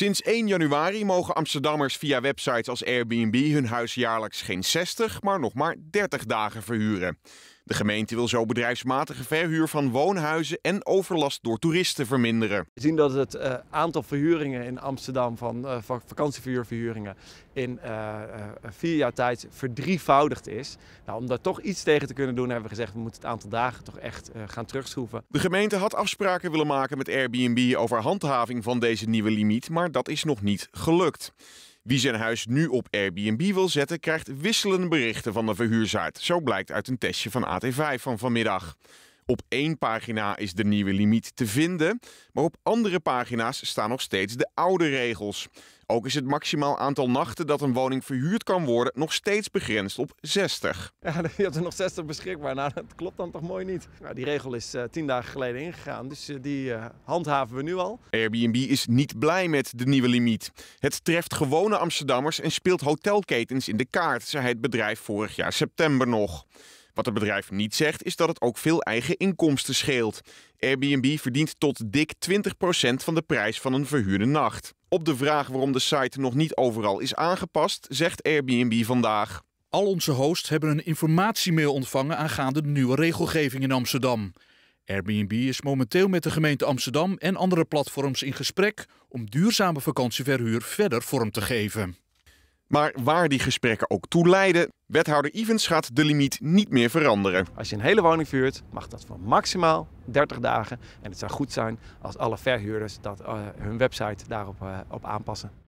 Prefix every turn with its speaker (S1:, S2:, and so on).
S1: Sinds 1 januari mogen Amsterdammers via websites als Airbnb hun huis jaarlijks geen 60, maar nog maar 30 dagen verhuren. De gemeente wil zo bedrijfsmatige verhuur van woonhuizen en overlast door toeristen verminderen. We zien dat het eh, aantal verhuuringen
S2: in Amsterdam van uh, vakantieverhuurverhuringen in eh, vier jaar tijd verdrievoudigd is. Nou, om daar toch iets tegen te kunnen doen hebben we gezegd we moeten het aantal dagen toch echt gaan terugschroeven.
S1: De gemeente had afspraken willen maken met Airbnb over handhaving van deze nieuwe limiet, maar dat is nog niet gelukt. Wie zijn huis nu op Airbnb wil zetten, krijgt wisselende berichten van de verhuurzaart. Zo blijkt uit een testje van AT5 van vanmiddag. Op één pagina is de nieuwe limiet te vinden, maar op andere pagina's staan nog steeds de oude regels. Ook is het maximaal aantal nachten dat een woning verhuurd kan worden nog steeds begrensd op 60.
S2: Ja, je hebt er nog 60 beschikbaar. Nou, dat klopt dan toch mooi niet. Nou, die regel is eh, tien dagen geleden ingegaan, dus eh, die eh, handhaven we nu al.
S1: Airbnb is niet blij met de nieuwe limiet. Het treft gewone Amsterdammers en speelt hotelketens in de kaart, zei het bedrijf vorig jaar september nog. Wat het bedrijf niet zegt, is dat het ook veel eigen inkomsten scheelt. Airbnb verdient tot dik 20% van de prijs van een verhuurde nacht. Op de vraag waarom de site nog niet overal is aangepast, zegt Airbnb vandaag.
S3: Al onze hosts hebben een informatiemail ontvangen aangaande de nieuwe regelgeving in Amsterdam. Airbnb is momenteel met de gemeente Amsterdam en andere platforms in gesprek om duurzame vakantieverhuur verder vorm te geven. Maar waar die gesprekken ook toe
S1: leiden, Wethouder Evans gaat de limiet niet meer veranderen. Als je een hele woning verhuurt, mag dat voor
S2: maximaal 30 dagen. En het zou goed zijn als alle verhuurders dat, eh, hun website daarop eh, op aanpassen.